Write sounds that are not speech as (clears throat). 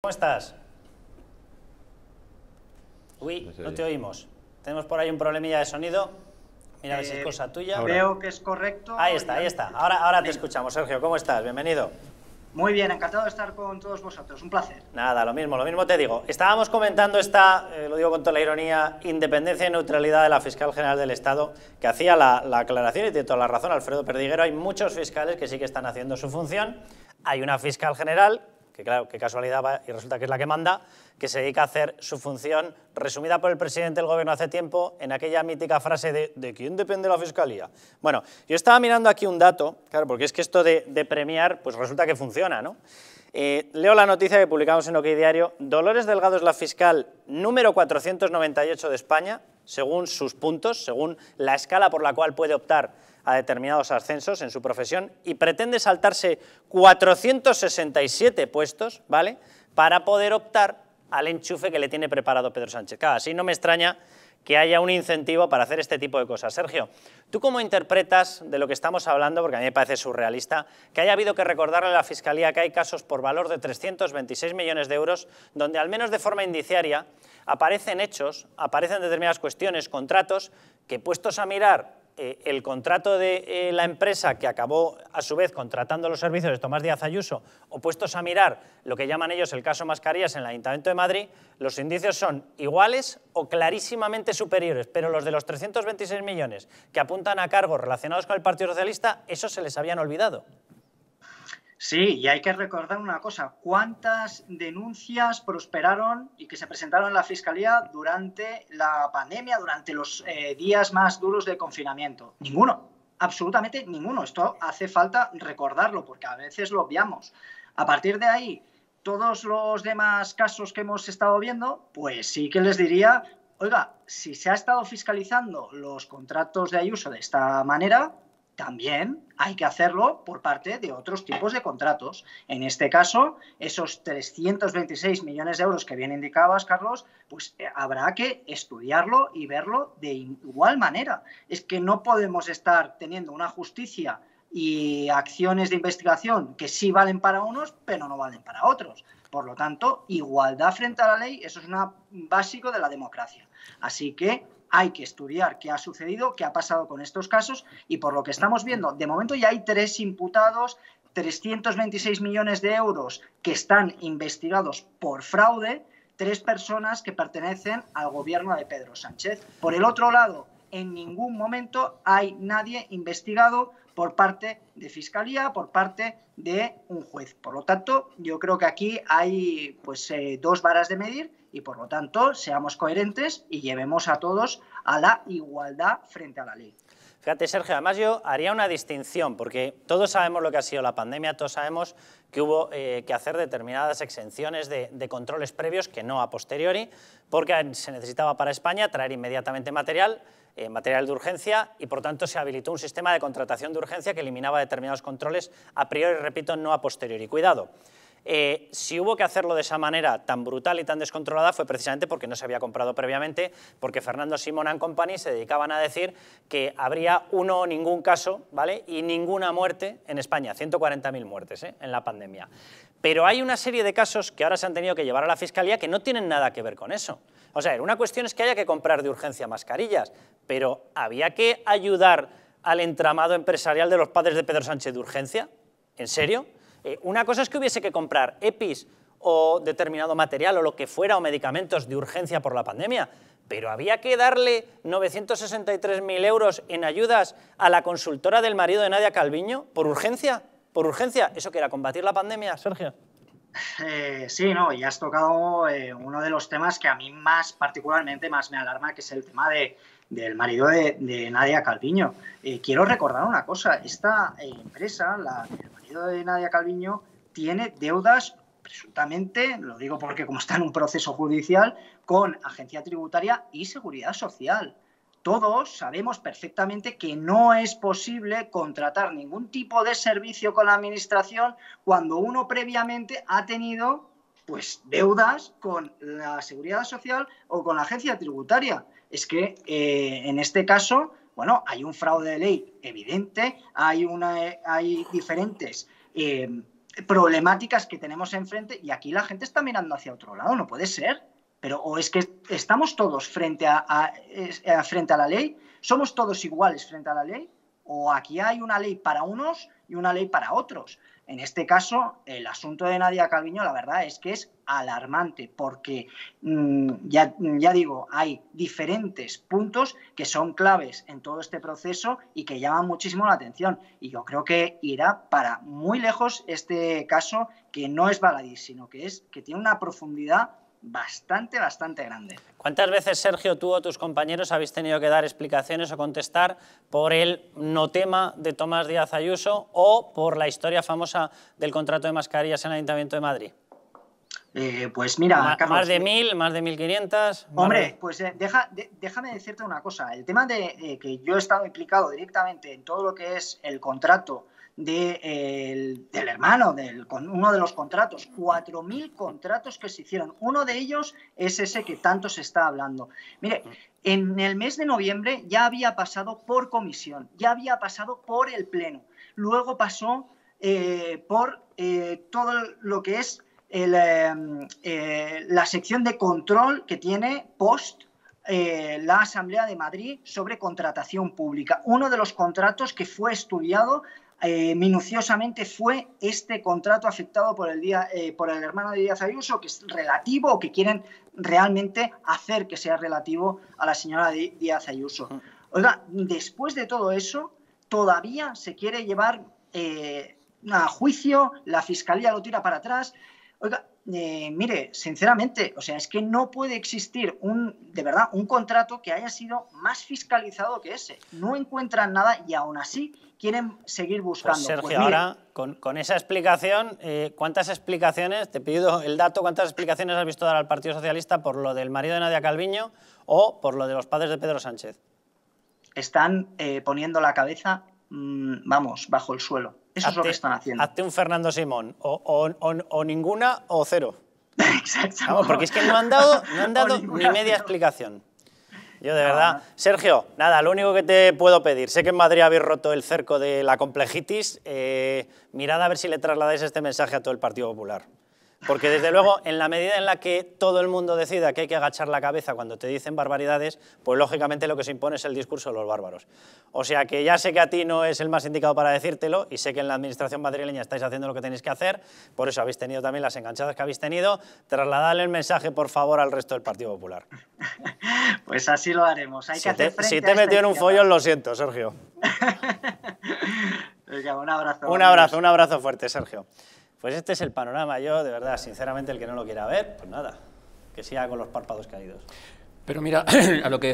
¿Cómo estás? Uy, no te oímos. Tenemos por ahí un problemilla de sonido. Mira, si es eh, cosa tuya. Veo que es correcto. Ahí está, ahí está. Ahora, ahora te escuchamos, Sergio. ¿Cómo estás? Bienvenido. Muy bien, encantado de estar con todos vosotros. Un placer. Nada, lo mismo, lo mismo te digo. Estábamos comentando esta, eh, lo digo con toda la ironía, independencia y neutralidad de la fiscal general del Estado, que hacía la, la aclaración y tiene toda la razón Alfredo Perdiguero. Hay muchos fiscales que sí que están haciendo su función. Hay una fiscal general que claro, qué casualidad y resulta que es la que manda, que se dedica a hacer su función resumida por el presidente del gobierno hace tiempo en aquella mítica frase de ¿de quién depende la fiscalía? Bueno, yo estaba mirando aquí un dato, claro, porque es que esto de, de premiar, pues resulta que funciona, ¿no? Eh, leo la noticia que publicamos en OK Diario. Dolores Delgado es la fiscal número 498 de España, según sus puntos, según la escala por la cual puede optar a determinados ascensos en su profesión y pretende saltarse 467 puestos, ¿vale?, para poder optar al enchufe que le tiene preparado Pedro Sánchez. Cada así no me extraña que haya un incentivo para hacer este tipo de cosas. Sergio, ¿tú cómo interpretas de lo que estamos hablando, porque a mí me parece surrealista, que haya habido que recordarle a la Fiscalía que hay casos por valor de 326 millones de euros donde al menos de forma indiciaria aparecen hechos, aparecen determinadas cuestiones, contratos, que puestos a mirar eh, el contrato de eh, la empresa que acabó a su vez contratando los servicios de Tomás Díaz Ayuso, opuestos a mirar lo que llaman ellos el caso Mascarías en el Ayuntamiento de Madrid, los indicios son iguales o clarísimamente superiores, pero los de los 326 millones que apuntan a cargos relacionados con el Partido Socialista, eso se les habían olvidado. Sí, y hay que recordar una cosa, ¿cuántas denuncias prosperaron y que se presentaron en la Fiscalía durante la pandemia, durante los eh, días más duros de confinamiento? Ninguno, absolutamente ninguno. Esto hace falta recordarlo porque a veces lo obviamos. A partir de ahí, todos los demás casos que hemos estado viendo, pues sí que les diría, oiga, si se ha estado fiscalizando los contratos de Ayuso de esta manera, también hay que hacerlo por parte de otros tipos de contratos. En este caso, esos 326 millones de euros que bien indicabas, Carlos, pues eh, habrá que estudiarlo y verlo de igual manera. Es que no podemos estar teniendo una justicia y acciones de investigación que sí valen para unos, pero no valen para otros. Por lo tanto, igualdad frente a la ley, eso es un básico de la democracia. Así que hay que estudiar qué ha sucedido, qué ha pasado con estos casos y por lo que estamos viendo, de momento ya hay tres imputados, 326 millones de euros que están investigados por fraude, tres personas que pertenecen al gobierno de Pedro Sánchez. Por el otro lado, en ningún momento hay nadie investigado por parte de fiscalía, por parte de un juez. Por lo tanto, yo creo que aquí hay pues eh, dos varas de medir y por lo tanto seamos coherentes y llevemos a todos a la igualdad frente a la ley. Fíjate, Sergio, además yo haría una distinción, porque todos sabemos lo que ha sido la pandemia, todos sabemos que hubo eh, que hacer determinadas exenciones de, controles previos, que no a posteriori, porque se necesitaba para España traer inmediatamente material, eh, material de urgencia, y por tanto se habilitó un sistema de contratación de urgencia que eliminaba determinados controles a priori, repito, no a posteriori. Cuidado, eh, si hubo que hacerlo de esa manera tan brutal y tan descontrolada fue precisamente porque no se había comprado previamente, porque Fernando Simón and Company se dedicaban a decir que habría uno o ningún caso ¿vale? y ninguna muerte en España, 140.000 muertes ¿eh? en la pandemia. Pero hay una serie de casos que ahora se han tenido que llevar a la Fiscalía que no tienen nada que ver con eso. O sea, una cuestión es que haya que comprar de urgencia mascarillas, pero había que ayudar al entramado empresarial de los padres de Pedro Sánchez de urgencia, ¿en serio? Eh, una cosa es que hubiese que comprar EPIs o determinado material o lo que fuera o medicamentos de urgencia por la pandemia, pero había que darle 963.000 euros en ayudas a la consultora del marido de Nadia Calviño por urgencia, por urgencia. ¿Eso que era combatir la pandemia, Sergio? Eh, sí, no, y has tocado eh, uno de los temas que a mí más particularmente más me alarma, que es el tema de, del marido de, Nadia Calviño. quiero recordar una cosa, esta empresa, la de Nadia Calviño tiene deudas presuntamente, lo digo porque como está en un proceso judicial, con agencia tributaria y seguridad social. Todos sabemos perfectamente que no es posible contratar ningún tipo de servicio con la administración cuando uno previamente ha tenido pues deudas con la seguridad social o con la agencia tributaria. Es que eh, en este caso bueno, hay un fraude de ley evidente, hay, una, hay diferentes em, problemáticas que tenemos enfrente y aquí la gente está mirando hacia otro lado, no puede ser. Pero o es que estamos todos frente a, frente a la ley, somos todos iguales frente a la ley, o aquí hay una ley para unos y una ley para otros. En este caso, el asunto de Nadia Calviño, la verdad es que es alarmante, porque mm, ya, digo, hay diferentes puntos que son claves en todo este proceso y que llaman muchísimo la atención. Y yo creo que irá para muy lejos este caso, que no es baladí, sino que es que tiene una profundidad bastante, bastante grande. ¿Cuántas veces, Sergio, tú o tus compañeros habéis tenido que dar explicaciones o contestar por el no tema de Tomás Díaz Ayuso o por la historia famosa del contrato de mascarillas en el Ayuntamiento de Madrid? Eh, pues mira, más de eh, mil, más de mil quinientas. Hombre, pues eh, déjame decirte una cosa. El tema de que yo he estado implicado directamente en todo lo que es el contrato del hermano, del, con uno de los contratos, 4.000 contratos que se hicieron. Uno de ellos es ese que tanto se está hablando. Mire, en el mes de noviembre ya había pasado por comisión, ya había pasado por el Pleno, luego pasó eh, por eh, todo lo que es eh, la sección de control que tiene post la Asamblea de Madrid sobre contratación pública. Uno de los contratos que fue estudiado eh, minuciosamente fue este contrato afectado por el, día, eh, por el hermano de Díaz Ayuso, que es relativo o que quieren realmente hacer que sea relativo a la señora Díaz Ayuso. Oiga, después de todo eso, todavía se quiere llevar eh, a juicio, la fiscalía lo tira para atrás. Eh, mire, sinceramente, o sea, es que no puede existir un, de verdad, un contrato que haya sido más fiscalizado que ese. No encuentran nada y aún así quieren seguir pues, buscando. Sergio, pues, ahora, con, esa explicación, eh, ¿cuántas explicaciones, te pido el dato, cuántas explicaciones has visto dar al Partido Socialista por lo del marido de Nadia Calviño o por lo de los padres de Pedro Sánchez? Están eh, poniendo la cabeza, mm, vamos, bajo el suelo. Eso es lo que están haciendo. Hazte un Fernando Simón, o, ninguna o cero. (laughs) Exacto. porque es que no han dado, no han dado ni media explicación. Yo de verdad. Sergio, nada, lo único que te puedo pedir, sé que en Madrid habéis roto el cerco de la complejitis, eh, mirad a ver si le trasladáis este mensaje a todo el Partido Popular. Porque desde luego, en la medida en la que todo el mundo decida que hay que agachar la cabeza cuando te dicen barbaridades, pues lógicamente lo que se impone es el discurso de los bárbaros. O sea que ya sé que a ti no es el más indicado para decírtelo y sé que en la administración madrileña estáis haciendo lo que tenéis que hacer, por eso habéis tenido también las enganchadas que habéis tenido. Trasladadle el mensaje, por favor, al resto del Partido Popular. (laughs) Pues así lo haremos. si, te, metió en un follón, lo siento, Sergio. (laughs) un abrazo. Un abrazo, un abrazo fuerte, Sergio. Pues este es el panorama, yo de verdad, sinceramente, el que no lo quiera ver, pues nada, que siga con los párpados caídos. Pero mira, (clears throat) a lo que